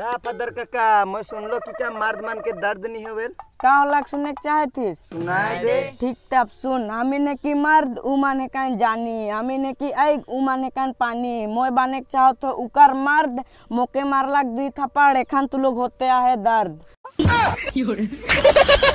का का का मैं सुन लो कि क्या मर्द मन के दर्द नहीं वेल का होला सुनने के चाहे थी सुनाए दे ठीक तब सुन हमी ने की मर्द उमा ने कान जानी हमी ने की ऐ उमा ने कान पानी मोय बाने के चाहो तो उकर मर्द मोके मारलक दुई दी थप्पड़ एखन तू तो लोग होते आ है दर्द